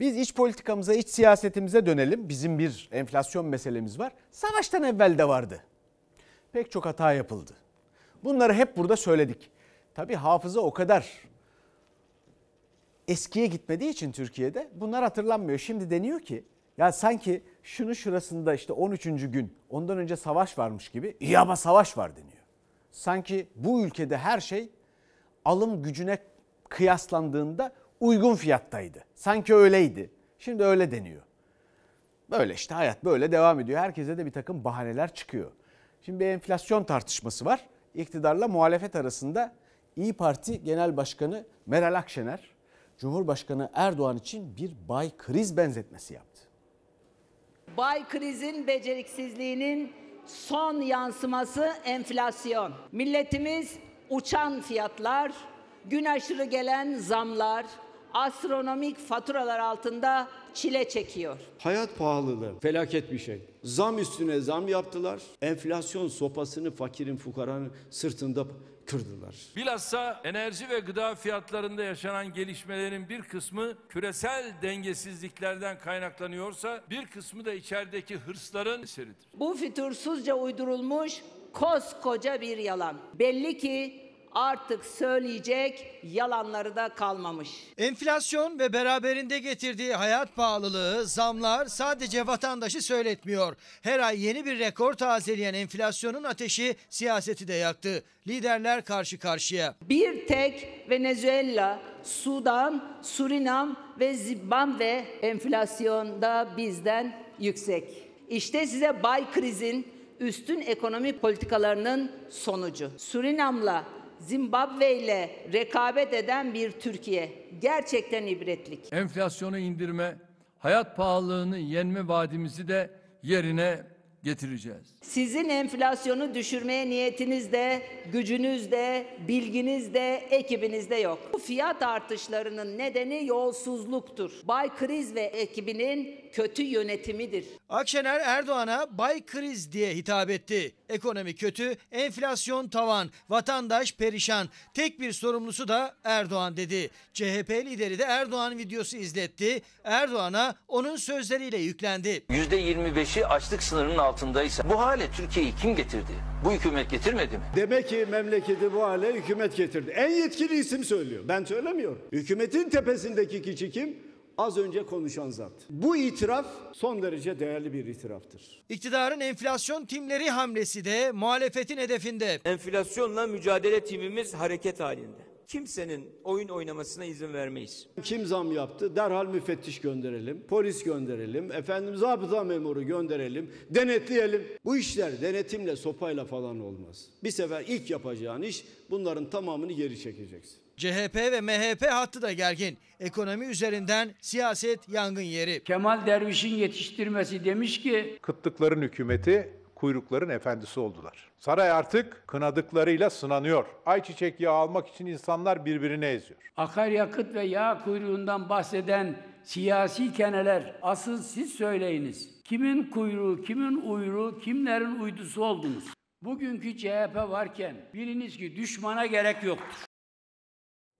Biz iç politikamıza, iç siyasetimize dönelim. Bizim bir enflasyon meselemiz var. Savaştan evvel de vardı. Pek çok hata yapıldı. Bunları hep burada söyledik. Tabi hafıza o kadar eskiye gitmediği için Türkiye'de bunlar hatırlanmıyor. Şimdi deniyor ki ya sanki şunu şurasında işte 13. gün ondan önce savaş varmış gibi iyi ama savaş var deniyor. Sanki bu ülkede her şey alım gücüne kıyaslandığında uygun fiyattaydı. Sanki öyleydi. Şimdi öyle deniyor. Böyle işte hayat böyle devam ediyor. Herkese de bir takım bahaneler çıkıyor. Şimdi bir enflasyon tartışması var. İktidarla muhalefet arasında İyi Parti Genel Başkanı Meral Akşener, Cumhurbaşkanı Erdoğan için bir bay kriz benzetmesi yaptı. Bay krizin beceriksizliğinin son yansıması enflasyon. Milletimiz uçan fiyatlar, gün aşırı gelen zamlar, astronomik faturalar altında çile çekiyor. Hayat pahalılığı felaket bir şey. Zam üstüne zam yaptılar. Enflasyon sopasını fakirin fukaranın sırtında kırdılar. Bilhassa enerji ve gıda fiyatlarında yaşanan gelişmelerin bir kısmı küresel dengesizliklerden kaynaklanıyorsa bir kısmı da içerideki hırsların eseridir. Bu fütursuzca uydurulmuş koskoca bir yalan. Belli ki artık söyleyecek yalanları da kalmamış. Enflasyon ve beraberinde getirdiği hayat pahalılığı, zamlar sadece vatandaşı söyletmiyor. Her ay yeni bir rekor tazeleyen enflasyonun ateşi siyaseti de yaktı. Liderler karşı karşıya. Bir tek Venezuela, Sudan, Surinam ve Zimbabwe enflasyonda bizden yüksek. İşte size Bay Kriz'in üstün ekonomi politikalarının sonucu. Surinam'la Zimbabwe ile rekabet eden bir Türkiye. Gerçekten ibretlik. Enflasyonu indirme, hayat pahalılığını yenme vaadimizi de yerine getireceğiz. Sizin enflasyonu düşürmeye niyetiniz de, gücünüz de, bilginiz de, ekibiniz de yok. Bu fiyat artışlarının nedeni yolsuzluktur. Bay Kriz ve ekibinin kötü yönetimidir. Akşener Erdoğan'a Bay Kriz diye hitap etti. Ekonomi kötü, enflasyon tavan, vatandaş perişan. Tek bir sorumlusu da Erdoğan dedi. CHP lideri de Erdoğan videosu izletti. Erdoğan'a onun sözleriyle yüklendi. %25'i açlık sınırının altındaysa bu hale Türkiye'yi kim getirdi? Bu hükümet getirmedi mi? Demek ki memleketi bu hale hükümet getirdi. En yetkili isim söylüyor. Ben söylemiyorum. Hükümetin tepesindeki kişi kim? Az önce konuşan zat. Bu itiraf son derece değerli bir itiraftır. İktidarın enflasyon timleri hamlesi de muhalefetin hedefinde. Enflasyonla mücadele timimiz hareket halinde kimsenin oyun oynamasına izin vermeyiz. Kim zam yaptı? Derhal müfettiş gönderelim, polis gönderelim, efendim zabıta memuru gönderelim, denetleyelim. Bu işler denetimle, sopayla falan olmaz. Bir sefer ilk yapacağın iş bunların tamamını geri çekeceksin. CHP ve MHP hattı da gergin. Ekonomi üzerinden siyaset yangın yeri. Kemal Derviş'in yetiştirmesi demiş ki kıtlıkların hükümeti kuyrukların efendisi oldular. Saray artık kınadıklarıyla sınanıyor. Ayçiçek yağı almak için insanlar birbirine eziyor. Akaryakıt ve yağ kuyruğundan bahseden siyasi keneler asıl siz söyleyiniz. Kimin kuyruğu, kimin uyruğu, kimlerin uydusu oldunuz? Bugünkü CHP varken biliniz ki düşmana gerek yoktur.